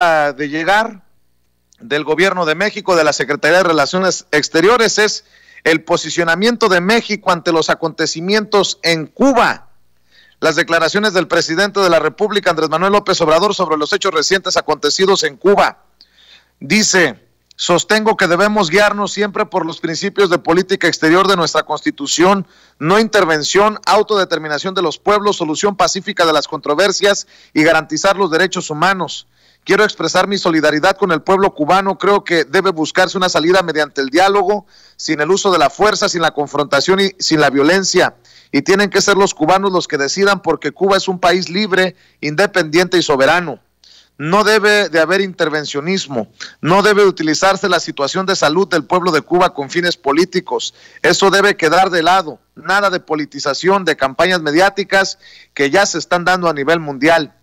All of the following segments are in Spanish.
de llegar del gobierno de México, de la Secretaría de Relaciones Exteriores, es el posicionamiento de México ante los acontecimientos en Cuba. Las declaraciones del presidente de la República, Andrés Manuel López Obrador, sobre los hechos recientes acontecidos en Cuba. Dice, sostengo que debemos guiarnos siempre por los principios de política exterior de nuestra Constitución, no intervención, autodeterminación de los pueblos, solución pacífica de las controversias y garantizar los derechos humanos. Quiero expresar mi solidaridad con el pueblo cubano. Creo que debe buscarse una salida mediante el diálogo, sin el uso de la fuerza, sin la confrontación y sin la violencia. Y tienen que ser los cubanos los que decidan porque Cuba es un país libre, independiente y soberano. No debe de haber intervencionismo, no debe utilizarse la situación de salud del pueblo de Cuba con fines políticos. Eso debe quedar de lado. Nada de politización de campañas mediáticas que ya se están dando a nivel mundial.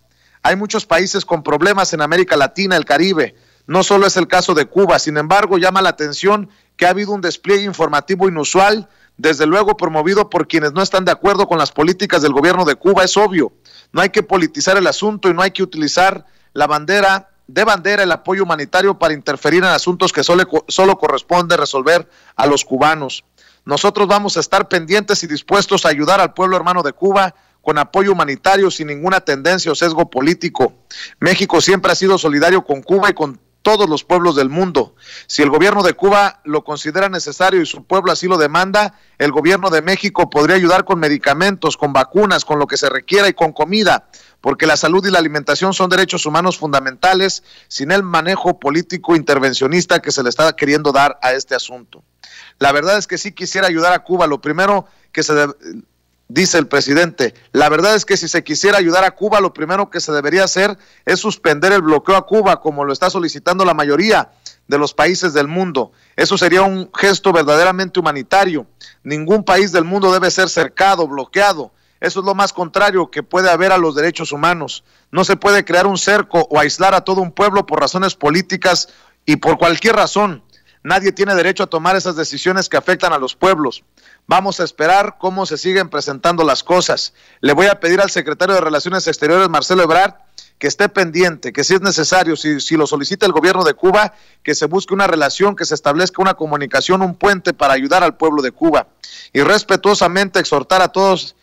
Hay muchos países con problemas en América Latina, el Caribe. No solo es el caso de Cuba, sin embargo, llama la atención que ha habido un despliegue informativo inusual, desde luego promovido por quienes no están de acuerdo con las políticas del gobierno de Cuba, es obvio. No hay que politizar el asunto y no hay que utilizar la bandera de bandera el apoyo humanitario para interferir en asuntos que solo, solo corresponde resolver a los cubanos. Nosotros vamos a estar pendientes y dispuestos a ayudar al pueblo hermano de Cuba con apoyo humanitario sin ninguna tendencia o sesgo político. México siempre ha sido solidario con Cuba y con todos los pueblos del mundo. Si el gobierno de Cuba lo considera necesario y su pueblo así lo demanda, el gobierno de México podría ayudar con medicamentos, con vacunas, con lo que se requiera y con comida, porque la salud y la alimentación son derechos humanos fundamentales sin el manejo político intervencionista que se le está queriendo dar a este asunto. La verdad es que sí quisiera ayudar a Cuba. Lo primero que se, dice el presidente, la verdad es que si se quisiera ayudar a Cuba, lo primero que se debería hacer es suspender el bloqueo a Cuba, como lo está solicitando la mayoría de los países del mundo. Eso sería un gesto verdaderamente humanitario. Ningún país del mundo debe ser cercado, bloqueado. Eso es lo más contrario que puede haber a los derechos humanos. No se puede crear un cerco o aislar a todo un pueblo por razones políticas y por cualquier razón. Nadie tiene derecho a tomar esas decisiones que afectan a los pueblos. Vamos a esperar cómo se siguen presentando las cosas. Le voy a pedir al secretario de Relaciones Exteriores, Marcelo Ebrard, que esté pendiente, que si es necesario, si, lo solicita el gobierno de Cuba, que se busque una relación, que se establezca una comunicación, un puente para ayudar al pueblo de Cuba. Y respetuosamente exhortar a todos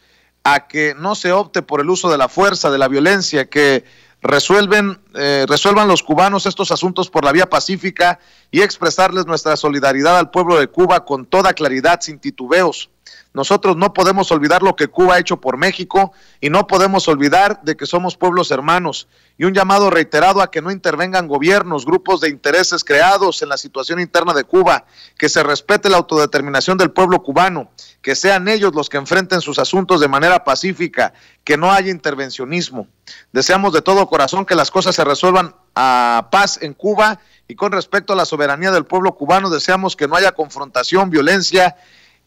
a que no se opte por el uso de la fuerza, de la violencia, que resuelven, eh, resuelvan los cubanos estos asuntos por la vía pacífica y expresarles nuestra solidaridad al pueblo de Cuba con toda claridad, sin titubeos. Nosotros no podemos olvidar lo que Cuba ha hecho por México y no podemos olvidar de que somos pueblos hermanos. Y un llamado reiterado a que no intervengan gobiernos, grupos de intereses creados en la situación interna de Cuba, que se respete la autodeterminación del pueblo cubano, que sean ellos los que enfrenten sus asuntos de manera pacífica, que no haya intervencionismo. Deseamos de todo corazón que las cosas se resuelvan a paz en Cuba y con respecto a la soberanía del pueblo cubano deseamos que no haya confrontación, violencia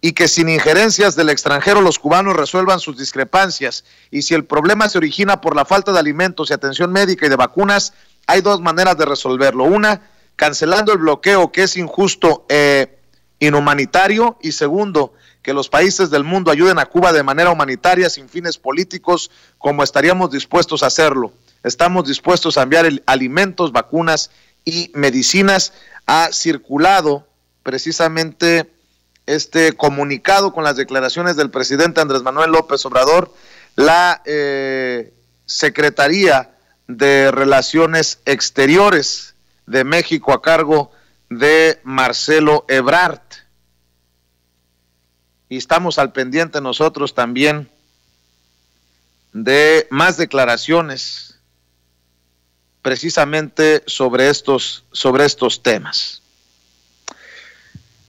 y que sin injerencias del extranjero los cubanos resuelvan sus discrepancias. Y si el problema se origina por la falta de alimentos y atención médica y de vacunas, hay dos maneras de resolverlo. Una, cancelando el bloqueo que es injusto, e inhumanitario. Y segundo, que los países del mundo ayuden a Cuba de manera humanitaria, sin fines políticos, como estaríamos dispuestos a hacerlo. Estamos dispuestos a enviar alimentos, vacunas y medicinas. Ha circulado precisamente este comunicado con las declaraciones del presidente Andrés Manuel López Obrador, la eh, Secretaría de Relaciones Exteriores de México a cargo de Marcelo Ebrard. Y estamos al pendiente nosotros también de más declaraciones precisamente sobre estos, sobre estos temas.